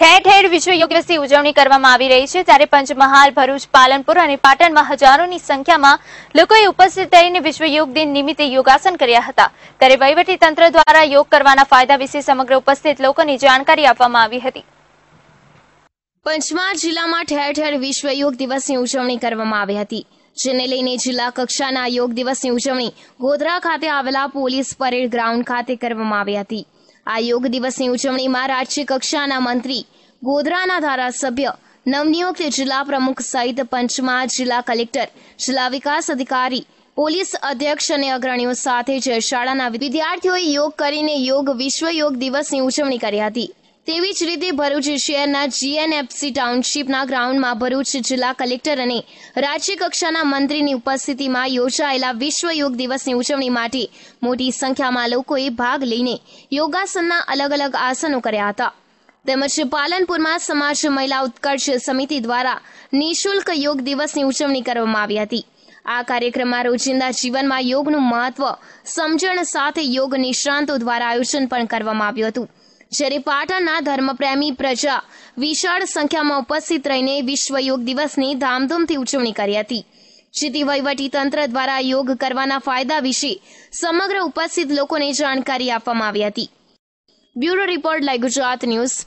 ઠેર ઠેર વિશ્વ યોગ દિવસની ઉજવણી કરવામાં આવી રહી છે ત્યારે પંચમહાલ ભરૂચ પાલનપુર અને પાટણમાં હજારોની સંખ્યામાં લોકોએ ઉપસ્થિત રહીને વિશ્વ યોગ દિન નિમિત્તે યોગાસન કર્યા હતા ત્યારે વહીવટી દ્વારા યોગ કરવાના ફાયદા વિશે સમગ્ર ઉપસ્થિત લોકોને જાણકારી આપવામાં આવી હતી પંચમહાલ જિલ્લામાં ઠેર ઠેર વિશ્વ યોગ દિવસની ઉજવણી કરવામાં આવી હતી જેને લઈને જિલ્લા કક્ષાના યોગ દિવસની ઉજવણી ગોધરા ખાતે આવેલા પોલીસ પરેડ ગ્રાઉન્ડ ખાતે કરવામાં આવી હતી આ યોગ દિવસની ઉજવણીમાં રાજ્ય કક્ષાના મંત્રી ગોધરાના ધારાસભ્ય નવનિયુક્ત જિલ્લા પ્રમુખ સહિત પંચમાં જિલ્લા કલેક્ટર જિલ્લા વિકાસ અધિકારી પોલીસ અધ્યક્ષ અને અગ્રણીઓ સાથે શાળાના વિદ્યાર્થીઓએ યોગ કરીને યોગ વિશ્વ યોગ દિવસની ઉજવણી કરી હતી તેવી જ રીતે ભરૂચ શહેરના જીએનએફસી ટાઉનશીપના ગ્રાઉન્ડમાં ભરૂચ જિલ્લા કલેક્ટર અને રાજ્ય કક્ષાના મંત્રીની ઉપસ્થિતિમાં યોજાયેલા વિશ્વ યોગ દિવસની ઉજવણી માટે મોટી સંખ્યામાં લોકોએ ભાગ લઈને યોગાસનના અલગ અલગ આસનો કર્યા હતા તેમજ પાલનપુરમાં સમાજ મહિલા ઉત્કર્ષ સમિતિ દ્વારા નિઃશુલ્ક યોગ દિવસની ઉજવણી કરવામાં આવી હતી આ કાર્યક્રમમાં રોજિંદા જીવનમાં યોગનું મહત્વ સમજણ સાથે યોગ નિષ્ણાંતો દ્વારા આયોજન પણ કરવામાં આવ્યું હતું જ્યારે પાટણના ધર્મપ્રેમી પ્રજા વિશાળ સંખ્યામાં ઉપસ્થિત રહીને વિશ્વ યોગ દિવસની ધામધૂમથી ઉજવણી કરી હતી જેથી વહીવટી તંત્ર દ્વારા યોગ કરવાના ફાયદા વિશે સમગ્ર ઉપસ્થિત લોકોને જાણકારી આપવામાં આવી હતી બ્યુરો રિપોર્ટ લાઈ ગુજરાત ન્યૂઝ